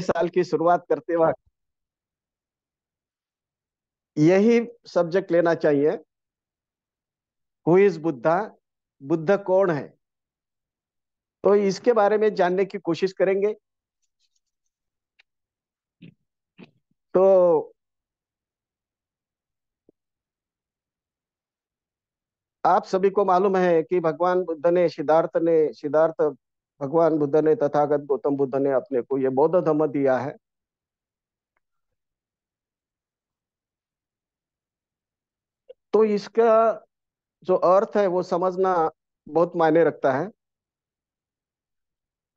साल की शुरुआत करते वक्त यही सब्जेक्ट लेना चाहिए हु इज बुद्धा बुद्ध कौन है तो इसके बारे में जानने की कोशिश करेंगे तो आप सभी को मालूम है कि भगवान बुद्ध ने सिद्धार्थ ने सिद्धार्थ भगवान बुद्ध ने तथागत गौतम बुद्ध ने अपने को ये बौद्ध धर्म दिया है तो इसका जो अर्थ है वो समझना बहुत मायने रखता है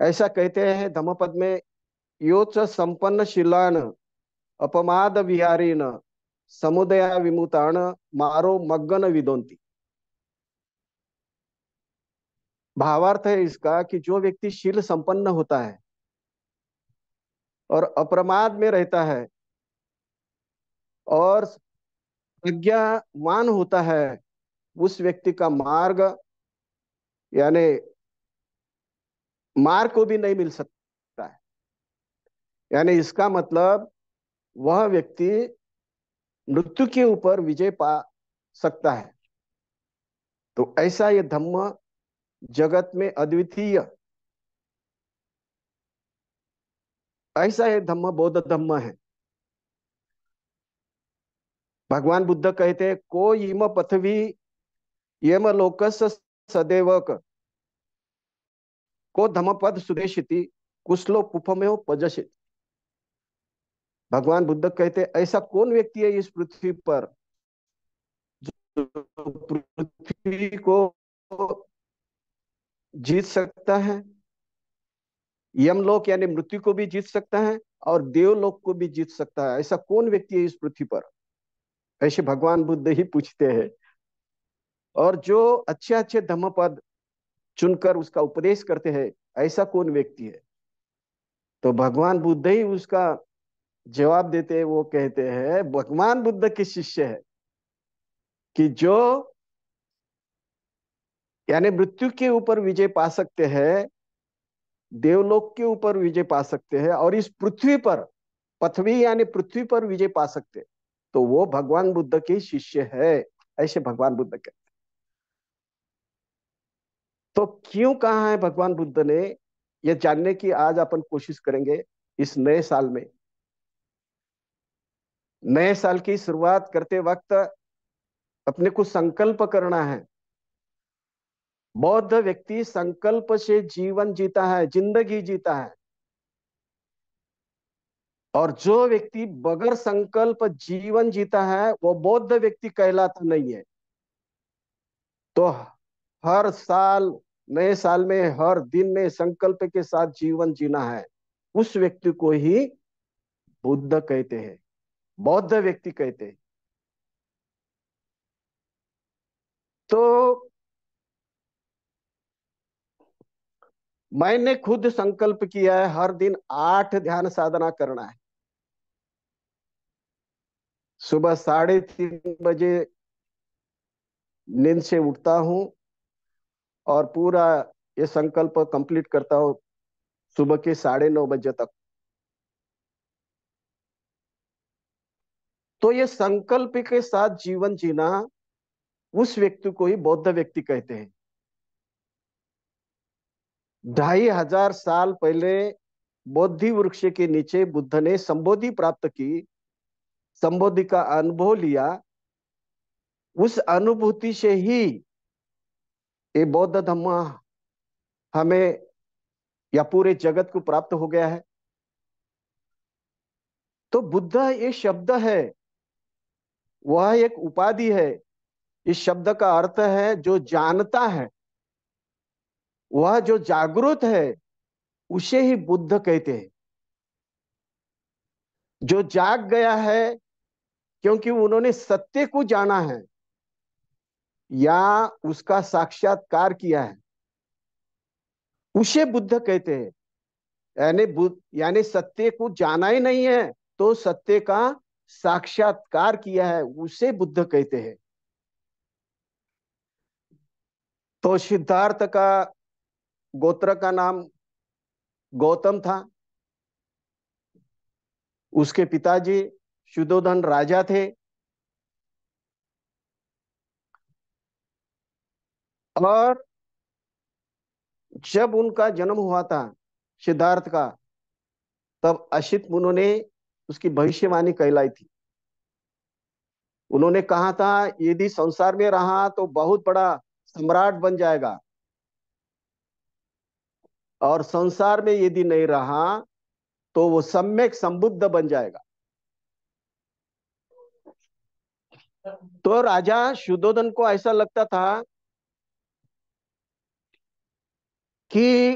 ऐसा कहते हैं धम्मपद में योच संपन्न शिलान अपमाद विहारीन समुदया विमुतान मारो मग्गन विदोंती भावार्थ है इसका कि जो व्यक्ति शील संपन्न होता है और अप्रमाद में रहता है और प्रज्ञावान होता है उस व्यक्ति का मार्ग यानी मार्ग को भी नहीं मिल सकता है यानी इसका मतलब वह व्यक्ति मृत्यु के ऊपर विजय पा सकता है तो ऐसा ये धम्म जगत में अद्वितीय ऐसा है धम्म बौद्ध धम्म है भगवान बुद्ध कहते हैं को इम पृथ्वी यम लोकस सदेवक को पद सुदेशिति कुशलो पुपमेव पजशित भगवान बुद्ध कहते हैं ऐसा कौन व्यक्ति है इस पृथ्वी पर पृथ्वी को जीत सकता है यमलोक यानी मृत्यु को भी जीत सकता है और देवलोक को भी जीत सकता है ऐसा कौन व्यक्ति है इस पृथ्वी पर ऐसे भगवान बुद्ध ही पूछते हैं और जो अच्छे अच्छे धम्म पद चुनकर उसका उपदेश करते हैं ऐसा कौन व्यक्ति है तो भगवान बुद्ध ही उसका जवाब देते हैं वो कहते हैं भगवान बुद्ध के शिष्य है कि जो यानी मृत्यु के ऊपर विजय पा सकते हैं देवलोक के ऊपर विजय पा सकते हैं और इस पृथ्वी पर पृथ्वी यानी पृथ्वी पर विजय पा सकते तो वो भगवान बुद्ध के शिष्य है ऐसे भगवान बुद्ध कहते तो क्यों कहा है भगवान बुद्ध ने यह जानने की आज अपन कोशिश करेंगे इस नए साल में नए साल की शुरुआत करते वक्त अपने को संकल्प करना है बौद्ध व्यक्ति संकल्प से जीवन जीता है जिंदगी जीता है और जो व्यक्ति बगैर संकल्प जीवन जीता है वो बौद्ध व्यक्ति कहलाता नहीं है तो हर साल नए साल में हर दिन में संकल्प के साथ जीवन जीना है उस व्यक्ति को ही बुद्ध कहते हैं बौद्ध व्यक्ति कहते हैं तो मैंने खुद संकल्प किया है हर दिन आठ ध्यान साधना करना है सुबह साढ़े तीन बजे नींद से उठता हूं और पूरा ये संकल्प कंप्लीट करता हूं सुबह के साढ़े नौ बजे तक तो ये संकल्प के साथ जीवन जीना उस व्यक्ति को ही बौद्ध व्यक्ति कहते हैं ढाई हजार साल पहले बोधि वृक्ष के नीचे बुद्ध ने संबोधि प्राप्त की संबोधि का अनुभव लिया उस अनुभूति से ही ये बौद्ध धर्म हमें या पूरे जगत को प्राप्त हो गया है तो बुद्ध ये शब्द है वह एक उपाधि है इस शब्द का अर्थ है जो जानता है वह जो जागृत है उसे ही बुद्ध कहते हैं जो जाग गया है क्योंकि उन्होंने सत्य को जाना है या उसका साक्षात्कार किया है उसे बुद्ध कहते हैं यानी बुद्ध यानी सत्य को जाना ही नहीं है तो सत्य का साक्षात्कार किया है उसे बुद्ध कहते हैं तो सिद्धार्थ का गोत्र का नाम गौतम था उसके पिताजी शुद्धोधन राजा थे और जब उनका जन्म हुआ था सिद्धार्थ का तब अशित उन्होंने ने उसकी भविष्यवाणी कहलाई थी उन्होंने कहा था यदि संसार में रहा तो बहुत बड़ा सम्राट बन जाएगा और संसार में यदि नहीं रहा तो वो सम्यक संबुद्ध बन जाएगा तो राजा शुद्धोधन को ऐसा लगता था कि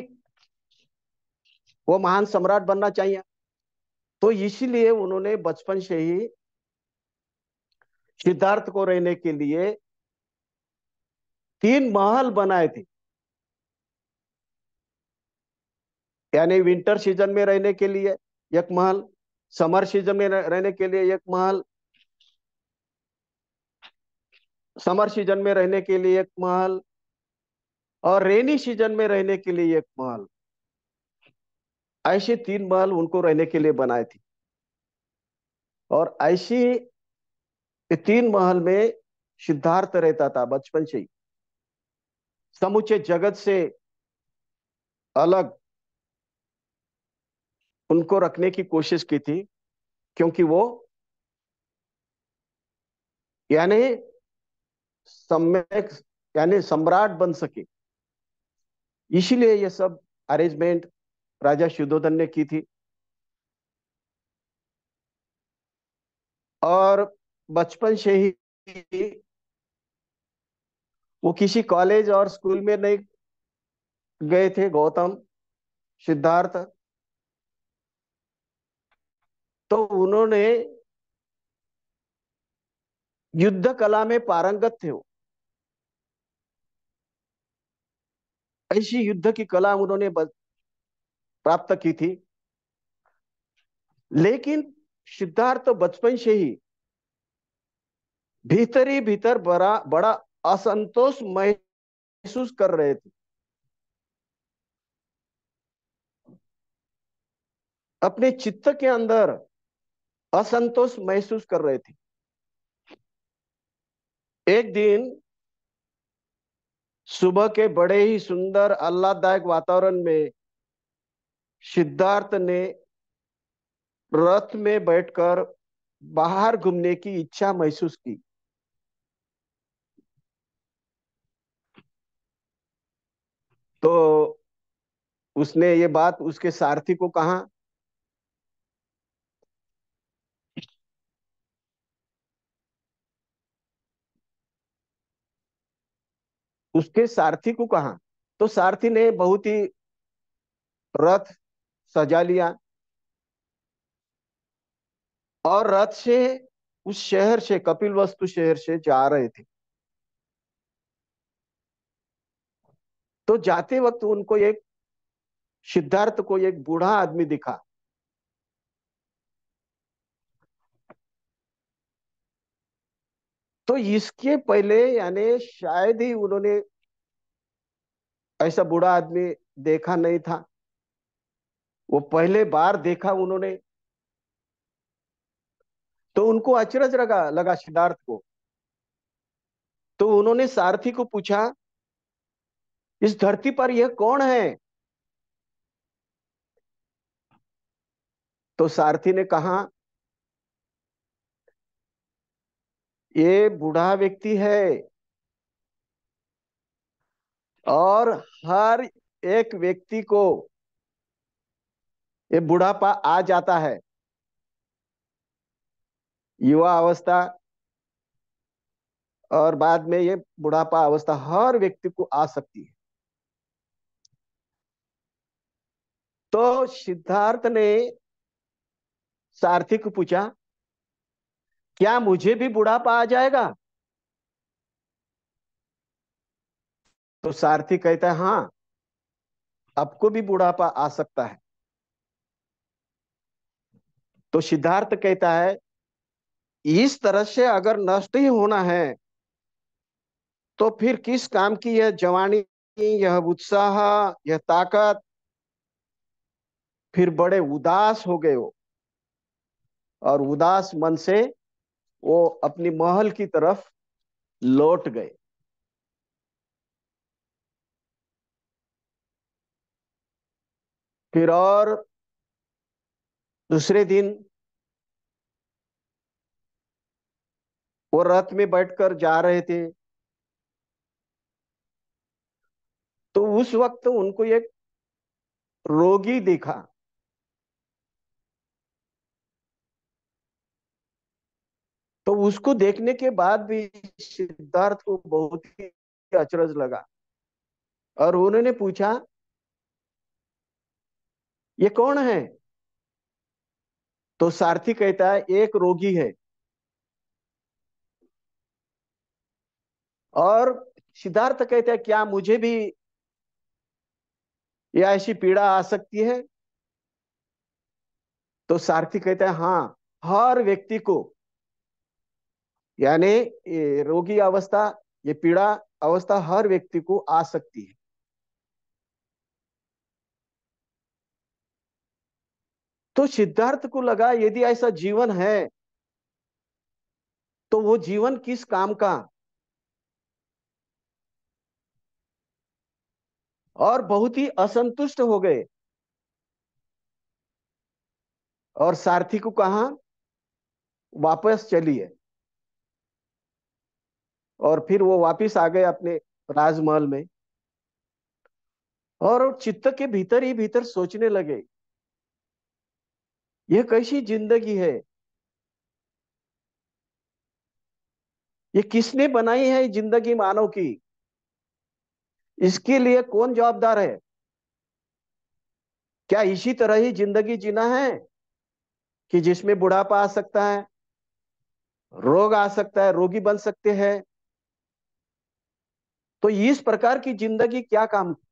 वो महान सम्राट बनना चाहिए तो इसीलिए उन्होंने बचपन से ही सिद्धार्थ को रहने के लिए तीन महल बनाए थे यानी विंटर सीजन में रहने के लिए एक महल समर सीजन में रहने के लिए एक महल समर सीजन में रहने के लिए एक महल और रेनी सीजन में रहने के लिए एक महल ऐसे तीन महल उनको रहने के लिए बनाए थे और ऐसी तीन महल में सिद्धार्थ रहता था बचपन से ही समूचे जगत से अलग उनको रखने की कोशिश की थी क्योंकि वो यानी सम्यक यानी सम्राट बन सके इसीलिए ये सब अरेंजमेंट राजा शुद्धोधन ने की थी और बचपन से ही वो किसी कॉलेज और स्कूल में नहीं गए थे गौतम सिद्धार्थ तो उन्होंने युद्ध कला में पारंगत थे वो ऐसी युद्ध की कला उन्होंने प्राप्त की थी लेकिन सिद्धार्थ तो बचपन से ही भीतरी भीतर बड़ा बड़ा असंतोष महसूस कर रहे थे अपने चित्त के अंदर असंतोष महसूस कर रहे थे एक दिन सुबह के बड़े ही सुंदर आह्लादायक वातावरण में सिद्धार्थ ने रथ में बैठकर बाहर घूमने की इच्छा महसूस की तो उसने ये बात उसके सारथी को कहा उसके सारथी को कहा तो सारथी ने बहुत ही रथ सजा लिया और रथ से उस शहर से कपिल वस्तु शहर से जा रहे थे तो जाते वक्त उनको एक सिद्धार्थ को एक बूढ़ा आदमी दिखा तो इसके पहले यानी शायद ही उन्होंने ऐसा बूढ़ा आदमी देखा नहीं था वो पहले बार देखा उन्होंने तो उनको अचरज लगा लगा सिद्धार्थ को तो उन्होंने सारथी को पूछा इस धरती पर यह कौन है तो सारथी ने कहा ये बूढ़ा व्यक्ति है और हर एक व्यक्ति को ये बुढ़ापा आ जाता है युवा अवस्था और बाद में ये बुढ़ापा अवस्था हर व्यक्ति को आ सकती है तो सिद्धार्थ ने सारथी को पूछा क्या मुझे भी बुढ़ापा आ जाएगा तो सारथी कहता है हाँ आपको भी बुढ़ापा आ सकता है तो सिद्धार्थ कहता है इस तरह से अगर नष्ट ही होना है तो फिर किस काम की यह जवानी यह उत्साह यह ताकत फिर बड़े उदास हो गए हो और उदास मन से वो अपनी महल की तरफ लौट गए फिर और दूसरे दिन वो रथ में बैठकर जा रहे थे तो उस वक्त उनको एक रोगी दिखा तो उसको देखने के बाद भी सिद्धार्थ को बहुत ही अचरज लगा और उन्होंने पूछा ये कौन है तो सारथी कहता है एक रोगी है और सिद्धार्थ कहता है क्या मुझे भी यह ऐसी पीड़ा आ सकती है तो सारथी कहता है हाँ हर व्यक्ति को यानी रोगी अवस्था ये पीड़ा अवस्था हर व्यक्ति को आ सकती है तो सिद्धार्थ को लगा यदि ऐसा जीवन है तो वो जीवन किस काम का और बहुत ही असंतुष्ट हो गए और सारथी को कहा वापस चलिए और फिर वो वापिस आ गए अपने राजमहल में और चित्त के भीतर ही भीतर सोचने लगे ये कैसी जिंदगी है ये किसने बनाई है जिंदगी मानव की इसके लिए कौन जवाबदार है क्या इसी तरह ही जिंदगी जीना है कि जिसमें बुढ़ापा आ सकता है रोग आ सकता है रोगी बन सकते हैं तो इस प्रकार की जिंदगी क्या काम की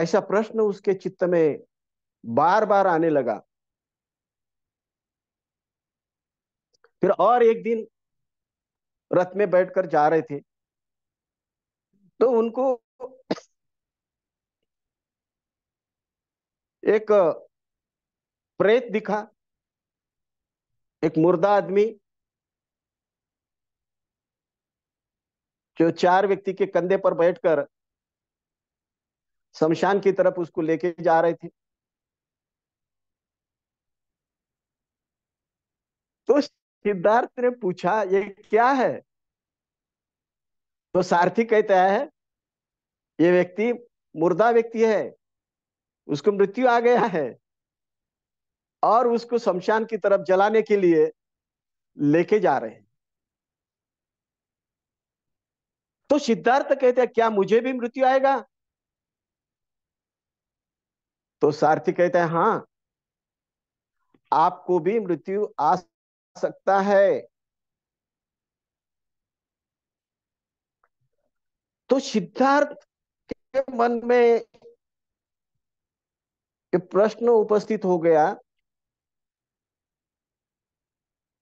ऐसा प्रश्न उसके चित्त में बार बार आने लगा फिर और एक दिन रथ में बैठकर जा रहे थे तो उनको एक प्रेत दिखा एक मुर्दा आदमी जो चार व्यक्ति के कंधे पर बैठकर शमशान की तरफ उसको लेके जा रहे थे तो सिद्धार्थ ने पूछा ये क्या है तो सारथी कहता है ये व्यक्ति मुर्दा व्यक्ति है उसको मृत्यु आ गया है और उसको शमशान की तरफ जलाने के लिए लेके जा रहे हैं तो सिद्धार्थ कहते हैं क्या मुझे भी मृत्यु आएगा तो सारथी कहते हैं हाँ आपको भी मृत्यु आ सकता है तो सिद्धार्थ के मन में प्रश्न उपस्थित हो गया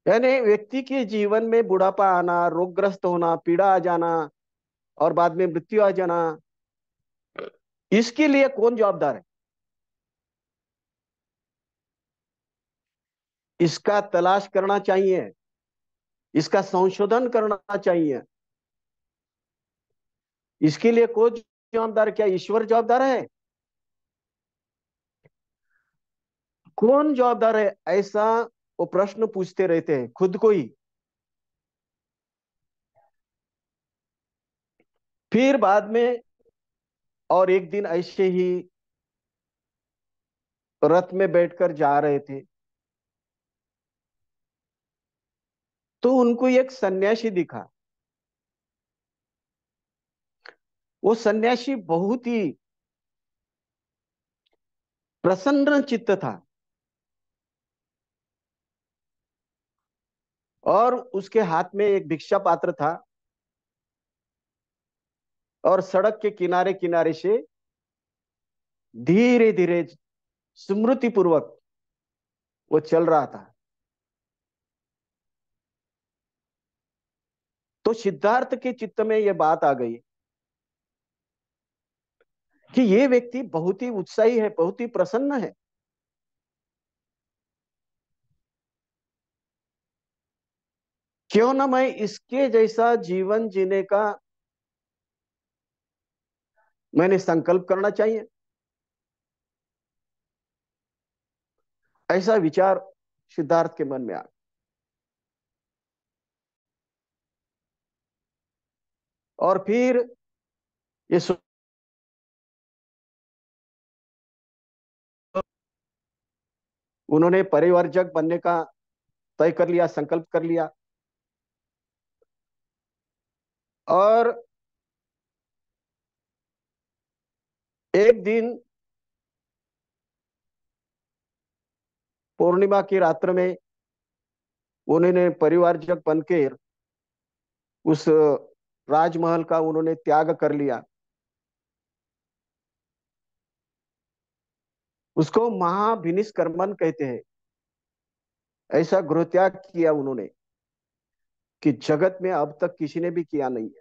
यानी व्यक्ति के जीवन में बुढ़ापा आना रोगग्रस्त होना पीड़ा आ जाना और बाद में मृत्यु आ जाना इसके लिए कौन जवाबदार है इसका तलाश करना चाहिए इसका संशोधन करना चाहिए इसके लिए कौन जवाबदार क्या ईश्वर जवाबदार है कौन जवाबदार है ऐसा वो प्रश्न पूछते रहते हैं खुद को ही फिर बाद में और एक दिन ऐसे ही रथ में बैठकर जा रहे थे तो उनको एक सन्यासी दिखा वो सन्यासी बहुत ही प्रसन्न चित्त था और उसके हाथ में एक भिक्षा पात्र था और सड़क के किनारे किनारे से धीरे धीरे स्मृति पूर्वक वो चल रहा था तो सिद्धार्थ के चित्त में यह बात आ गई कि ये व्यक्ति बहुत ही उत्साही है बहुत ही प्रसन्न है क्यों ना मैं इसके जैसा जीवन जीने का मैंने संकल्प करना चाहिए ऐसा विचार सिद्धार्थ के मन में आ और फिर ये उन्होंने परिवर्जक बनने का तय कर लिया संकल्प कर लिया और एक दिन पूर्णिमा की रात्र में उन्होंने परिवारजक बनकर उस राजमहल का उन्होंने त्याग कर लिया उसको महाभिनिष्कर्मन कहते हैं ऐसा गृहत्याग किया उन्होंने कि जगत में अब तक किसी ने भी किया नहीं है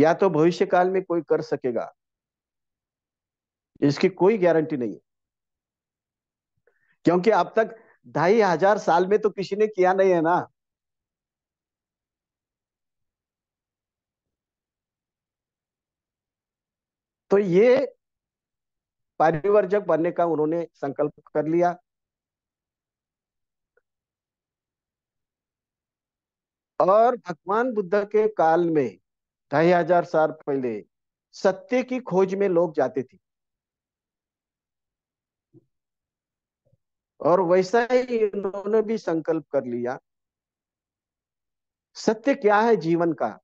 या तो भविष्य काल में कोई कर सकेगा इसकी कोई गारंटी नहीं है क्योंकि अब तक ढाई हजार साल में तो किसी ने किया नहीं है ना तो ये परिवर्जक बनने का उन्होंने संकल्प कर लिया और भगवान बुद्ध के काल में ढाई हजार साल पहले सत्य की खोज में लोग जाते थे और वैसा ही इन्होंने भी संकल्प कर लिया सत्य क्या है जीवन का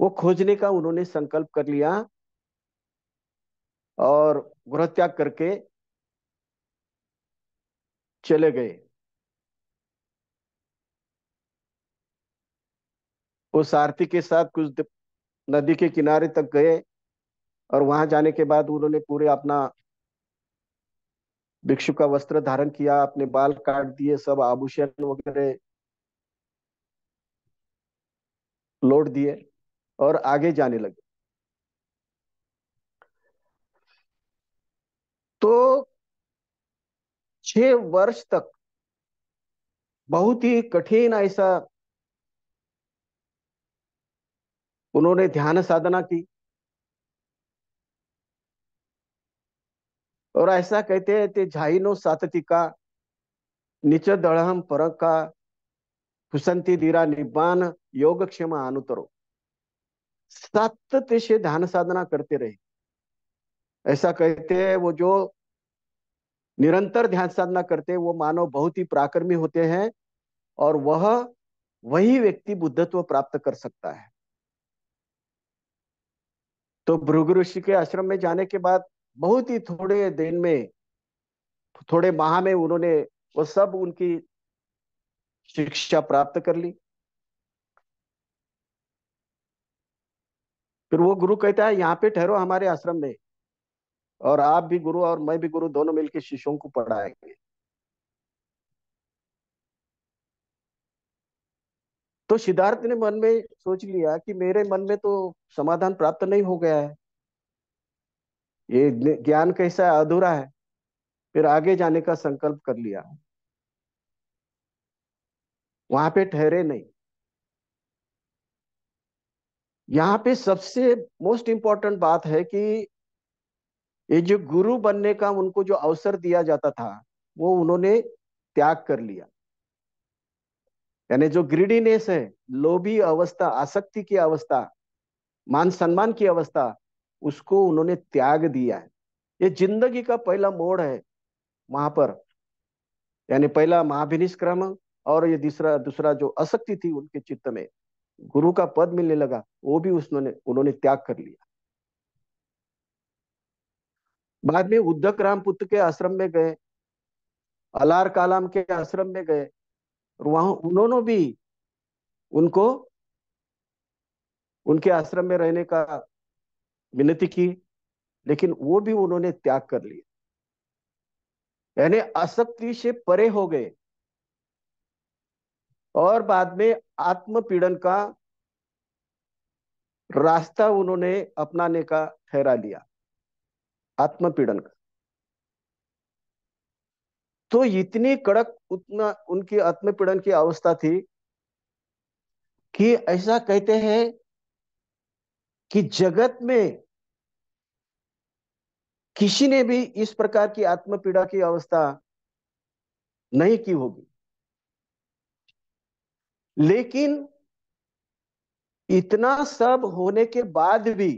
वो खोजने का उन्होंने संकल्प कर लिया और गृहत्याग करके चले गए वो सारथी के साथ कुछ नदी के किनारे तक गए और वहां जाने के बाद उन्होंने पूरे अपना भिक्षु का वस्त्र धारण किया अपने बाल काट दिए सब आभूषण वगैरह लौट दिए और आगे जाने लगे तो छह वर्ष तक बहुत ही कठिन ऐसा उन्होंने ध्यान साधना की और ऐसा कहते हैं ते झाइनो सातिका निच दड़हम पर दीरा निबान योग क्षम अनुतरो से ध्यान साधना करते रहे ऐसा कहते हैं वो जो निरंतर ध्यान साधना करते वो मानव बहुत ही प्राकर्मी होते हैं और वह वही व्यक्ति बुद्धत्व प्राप्त कर सकता है तो भृगु ऋषि के आश्रम में जाने के बाद बहुत ही थोड़े दिन में थोड़े माह में उन्होंने वो सब उनकी शिक्षा प्राप्त कर ली फिर वो गुरु कहता है यहाँ पे ठहरो हमारे आश्रम में और आप भी गुरु और मैं भी गुरु दोनों मिलकर शिष्यों को पढ़ाएंगे तो सिद्धार्थ ने मन में सोच लिया कि मेरे मन में तो समाधान प्राप्त नहीं हो गया है ये ज्ञान कैसा अधूरा है फिर आगे जाने का संकल्प कर लिया वहां पे ठहरे नहीं यहाँ पे सबसे मोस्ट इंपॉर्टेंट बात है कि ये जो गुरु बनने का उनको जो अवसर दिया जाता था वो उन्होंने त्याग कर लिया यानी जो ग्रीडीनेस है लोभी अवस्था आसक्ति की अवस्था मान सम्मान की अवस्था उसको उन्होंने त्याग दिया है ये जिंदगी का पहला मोड़ है वहां पर यानी पहला महाभिनिष्क्रम और ये दूसरा दूसरा जो असक्ति थी उनके चित्त में गुरु का पद मिलने लगा वो भी उसने उन्होंने त्याग कर लिया बाद में उद्धक राम पुत्र के आश्रम में गए अलार कालाम के आश्रम में गए और वहां उन्होंने भी उनको उनके आश्रम में रहने का विनती की लेकिन वो भी उन्होंने त्याग कर लिया यानी आसक्ति से परे हो गए और बाद में आत्मपीड़न का रास्ता उन्होंने अपनाने का ठहरा लिया आत्मपीड़न का तो इतनी कड़क उतना उनकी आत्मपीड़न की अवस्था थी कि ऐसा कहते हैं कि जगत में किसी ने भी इस प्रकार की आत्मपीड़ा की अवस्था नहीं की होगी लेकिन इतना सब होने के बाद भी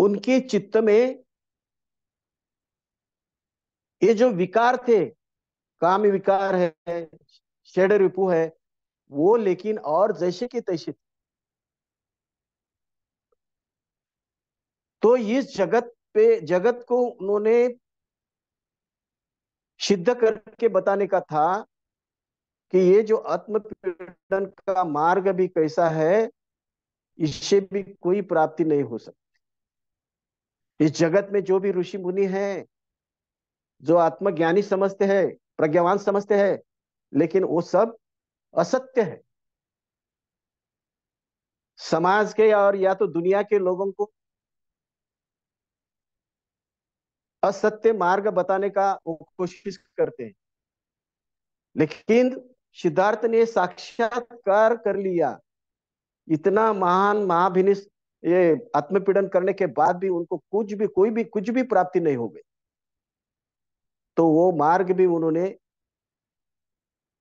उनके चित्त में ये जो विकार थे काम विकार है शेड रिपु है वो लेकिन और जैसे के तैसे तो इस जगत पे जगत को उन्होंने सिद्ध करके बताने का था कि ये जो आत्मपीड़न का मार्ग भी कैसा है इससे भी कोई प्राप्ति नहीं हो सकती इस जगत में जो भी ऋषि मुनि है जो आत्मज्ञानी समझते हैं प्रज्ञावान समझते हैं लेकिन वो सब असत्य है समाज के और या तो दुनिया के लोगों को असत्य मार्ग बताने का वो कोशिश करते हैं लेकिन सिद्धार्थ ने साक्षात्कार कर लिया इतना महान महाभिनिष ये आत्मपीड़न करने के बाद भी उनको कुछ भी कोई भी कुछ भी प्राप्ति नहीं हो गई तो वो मार्ग भी उन्होंने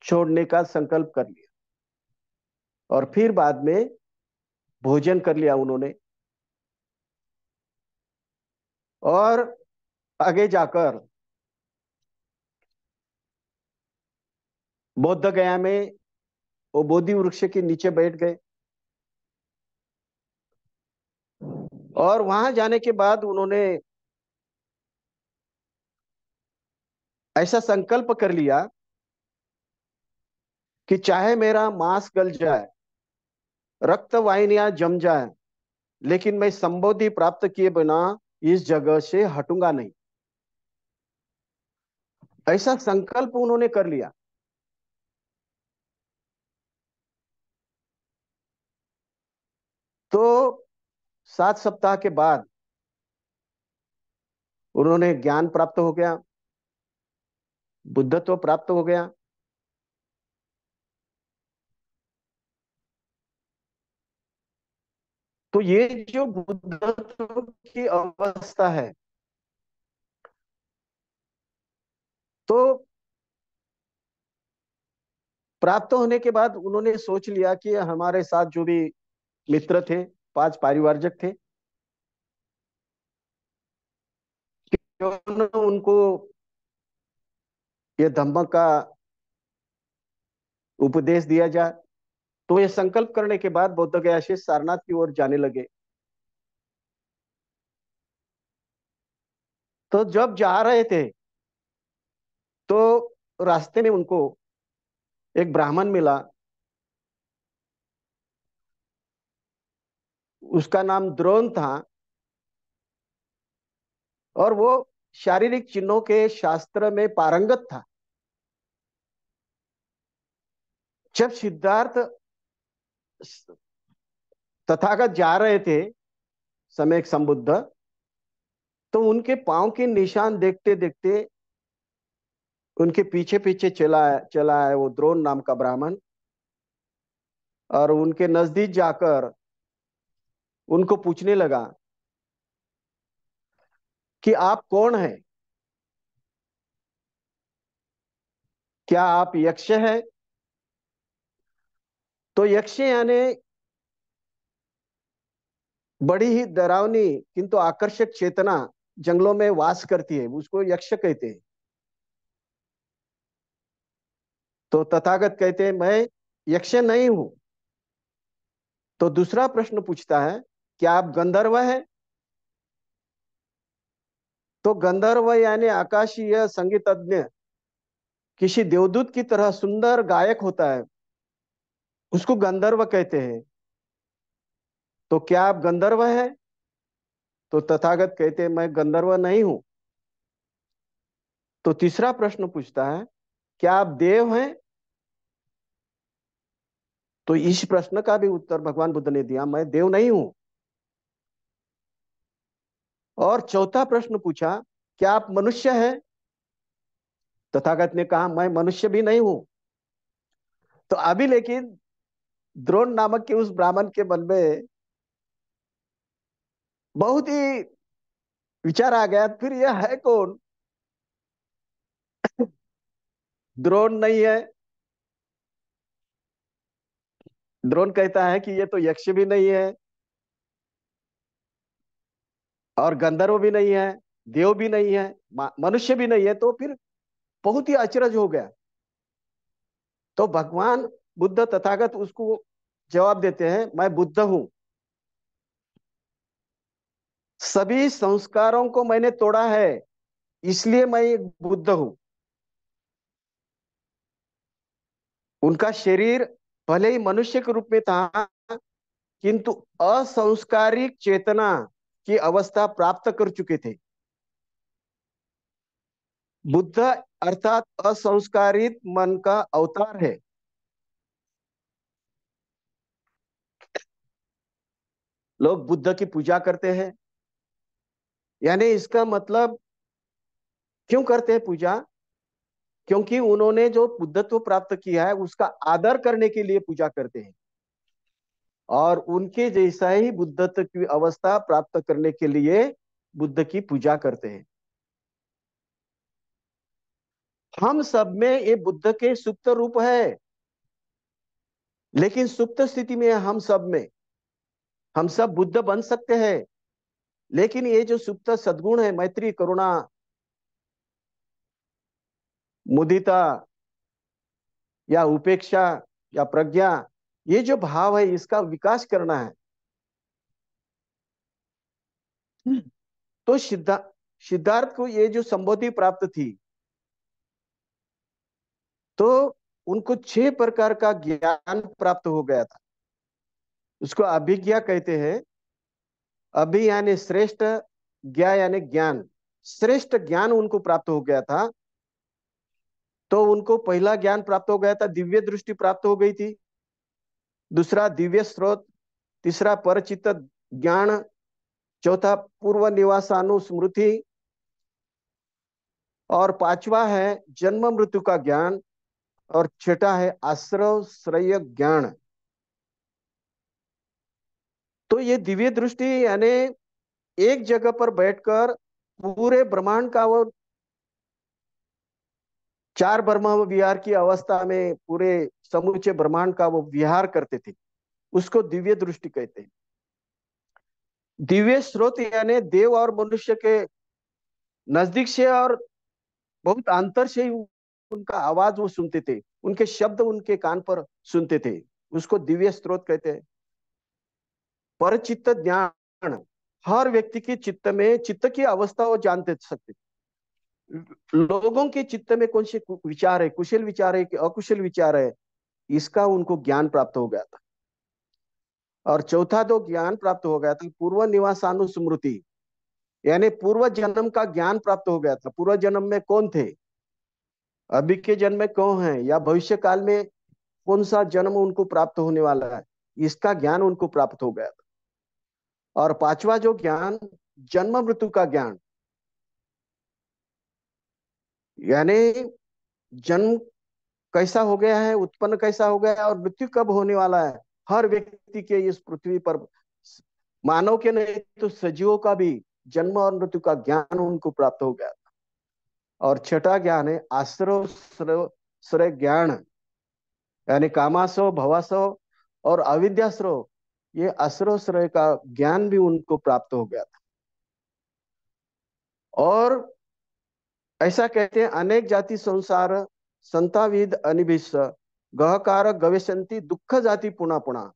छोड़ने का संकल्प कर लिया और फिर बाद में भोजन कर लिया उन्होंने और आगे जाकर बौद्ध गया में वो बोधि वृक्ष के नीचे बैठ गए और वहां जाने के बाद उन्होंने ऐसा संकल्प कर लिया कि चाहे मेरा मांस गल जाए रक्त वाहिनिया जम जाए लेकिन मैं संबोधि प्राप्त किए बिना इस जगह से हटूंगा नहीं ऐसा संकल्प उन्होंने कर लिया तो सात सप्ताह के बाद उन्होंने ज्ञान प्राप्त हो गया बुद्धत्व प्राप्त हो गया तो ये जो बुद्धत्व की अवस्था है तो प्राप्त होने के बाद उन्होंने सोच लिया कि हमारे साथ जो भी मित्र थे पांच पारिवारजक थे उनको ये धम्म का उपदेश दिया जाए तो ये संकल्प करने के बाद बौद्ध गया शिष्य सारनाथ की ओर जाने लगे तो जब जा रहे थे तो रास्ते में उनको एक ब्राह्मण मिला उसका नाम द्रोण था और वो शारीरिक चिन्हों के शास्त्र में पारंगत था जब सिद्धार्थ तथागत जा रहे थे समय संबुद्ध तो उनके पांव के निशान देखते देखते उनके पीछे पीछे चला है चला है वो द्रोण नाम का ब्राह्मण और उनके नजदीक जाकर उनको पूछने लगा कि आप कौन है क्या आप यक्ष है तो यक्ष यानी बड़ी ही डरावनी किंतु आकर्षक चेतना जंगलों में वास करती है उसको यक्ष कहते हैं तो तथागत कहते हैं मैं यक्ष नहीं हूं तो दूसरा प्रश्न पूछता है क्या आप गंधर्व है तो गंधर्व यानी आकाशीय संगीतज्ञ किसी देवदूत की तरह सुंदर गायक होता है उसको गंधर्व कहते हैं तो क्या आप गंधर्व है तो तथागत कहते हैं मैं गंधर्व नहीं हूं तो तीसरा प्रश्न पूछता है क्या आप देव हैं तो इस प्रश्न का भी उत्तर भगवान बुद्ध ने दिया मैं देव नहीं हूं और चौथा प्रश्न पूछा क्या आप मनुष्य हैं तथागत ने कहा मैं मनुष्य भी नहीं हूं तो अभी लेकिन द्रोण नामक के उस ब्राह्मण के मन में बहुत ही विचार आ गया फिर यह है कौन द्रोण नहीं है द्रोण कहता है कि यह तो यक्ष भी नहीं है और गंधर्व भी नहीं है देव भी नहीं है मनुष्य भी नहीं है तो फिर बहुत ही अचरज हो गया तो भगवान बुद्ध तथागत उसको जवाब देते हैं मैं बुद्ध हूं सभी संस्कारों को मैंने तोड़ा है इसलिए मैं एक बुद्ध हूं उनका शरीर भले ही मनुष्य के रूप में था किंतु असंस्कारिक चेतना की अवस्था प्राप्त कर चुके थे बुद्ध अर्थात असंस्कारित मन का अवतार है लोग बुद्ध की पूजा करते हैं यानी इसका मतलब क्यों करते हैं पूजा क्योंकि उन्होंने जो बुद्धत्व प्राप्त किया है उसका आदर करने के लिए पूजा करते हैं और उनके जैसा ही बुद्धत्व की अवस्था प्राप्त करने के लिए बुद्ध की पूजा करते हैं हम सब में ये बुद्ध के सुप्त रूप है लेकिन सुप्त स्थिति में हम सब में हम सब बुद्ध बन सकते हैं लेकिन ये जो सुप्त सदगुण है मैत्री करुणा मुदिता या उपेक्षा या प्रज्ञा ये जो भाव है इसका विकास करना है हम्म। तो सिद्धा सिद्धार्थ को ये जो संबोधि प्राप्त थी तो उनको छह प्रकार का ज्ञान प्राप्त हो गया था उसको अभिज्ञा कहते हैं अभि यानी श्रेष्ठ ज्ञा यानी ज्ञान श्रेष्ठ ज्ञान उनको प्राप्त हो गया था तो उनको पहला ज्ञान प्राप्त हो गया था दिव्य दृष्टि प्राप्त हो गई थी दूसरा दिव्य स्रोत तीसरा परचित ज्ञान चौथा पूर्व निवासानुस्मृति और पांचवा है जन्म मृत्यु का ज्ञान और छठा है आश्रव श्रेय ज्ञान तो ये दिव्य दृष्टि यानी एक जगह पर बैठकर पूरे ब्रह्मांड का वो चार ब्रह्म विहार की अवस्था में पूरे समूचे ब्रह्मांड का वो विहार करते थे उसको दिव्य दृष्टि कहते हैं दिव्य स्रोत यानी देव और मनुष्य के नजदीक से और बहुत अंतर से ही उनका आवाज वो सुनते थे उनके शब्द उनके कान पर सुनते थे उसको दिव्य स्रोत कहते हैं पर चित्त ज्ञान हर व्यक्ति के चित्त में चित्त की अवस्था वो जानते सकते लोगों के चित्त में कौन से विचार है कुशल विचार है कि अकुशल विचार है इसका उनको ज्ञान प्राप्त हो गया था और चौथा तो ज्ञान प्राप्त हो गया था पूर्व निवासानुस्मृति यानी पूर्व जन्म का ज्ञान प्राप्त हो गया था पूर्व जन्म में कौन थे अभी के जन्म में कौन है या भविष्य काल में कौन सा जन्म उनको प्राप्त होने वाला है इसका ज्ञान उनको प्राप्त हो गया था और पांचवा जो ज्ञान जन्म मृत्यु का ज्ञान यानी जन्म कैसा हो गया है उत्पन्न कैसा हो गया है और मृत्यु कब होने वाला है हर व्यक्ति के इस पृथ्वी पर मानव के नहीं तो सजीवों का भी जन्म और मृत्यु का ज्ञान उनको प्राप्त हो गया था और छठा ज्ञान है आश्रो श्रय ज्ञान यानी कामासो भवासो और अविद्याश्रो ये असरोश्रय का ज्ञान भी उनको प्राप्त हो गया था और ऐसा कहते हैं अनेक जाति संसार संताविद अनिभिष गहकारक गवेशंती दुख जाति पुनः पुनः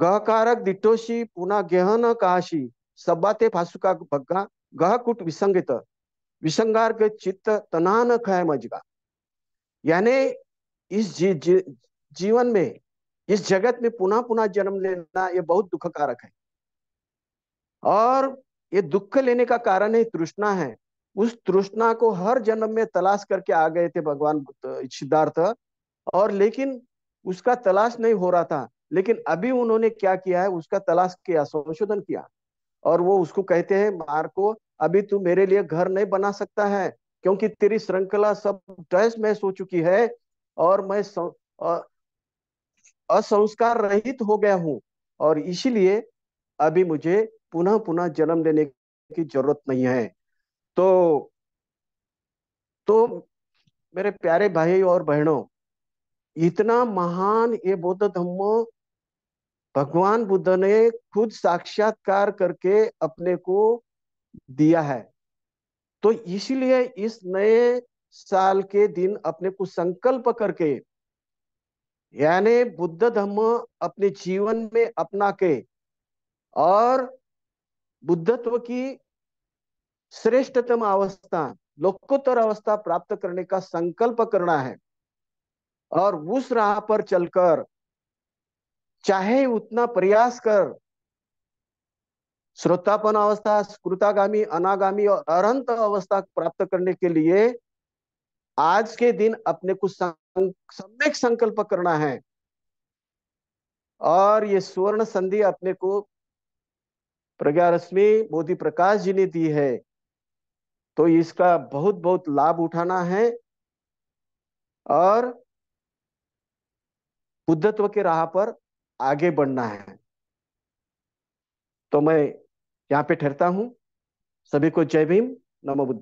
गहकारक दिटोशी पुनः गहन काशी सब्बाते फासुका भग्गा गहकुट विसंगित विसंगार के चित्त तनान खय मजगा यानी इस जी, जी, जीवन में इस जगत में पुनः पुनः जन्म लेना ये बहुत दुख कारक है और ये दुख लेने का कारण है तृष्णा है उस तृष्णा को हर जन्म में तलाश करके आ गए थे भगवान सिद्धार्थ और लेकिन उसका तलाश नहीं हो रहा था लेकिन अभी उन्होंने क्या किया है उसका तलाश किया संशोधन किया और वो उसको कहते हैं मार को अभी तू मेरे लिए घर नहीं बना सकता है क्योंकि तेरी श्रृंखला सब डैश मैश हो चुकी है और मैं असंस्कार रहित हो गया हूं और इसीलिए अभी मुझे पुनः पुनः जन्म लेने की जरूरत नहीं है तो तो मेरे प्यारे भाई और बहनों इतना महान ये बौद्ध धम्म भगवान बुद्ध ने खुद साक्षात्कार करके अपने को दिया है तो इसीलिए इस नए साल के दिन अपने को संकल्प करके यानी बुद्ध धर्म अपने जीवन में अपना के और बुद्धत्व की श्रेष्ठतम अवस्था लोकोत्तर अवस्था प्राप्त करने का संकल्प करना है और उस राह पर चलकर चाहे उतना प्रयास कर श्रोतापन अवस्था स्कृतागामी अनागामी और अरंत अवस्था प्राप्त करने के लिए आज के दिन अपने को सम्यक संकल्प करना है और ये सुवर्ण संधि अपने को प्रज्ञा रश्मि मोदी प्रकाश जी ने दी है तो इसका बहुत बहुत लाभ उठाना है और बुद्धत्व के राह पर आगे बढ़ना है तो मैं यहाँ पे ठहरता हूं सभी को जय भीम नमो बुद्ध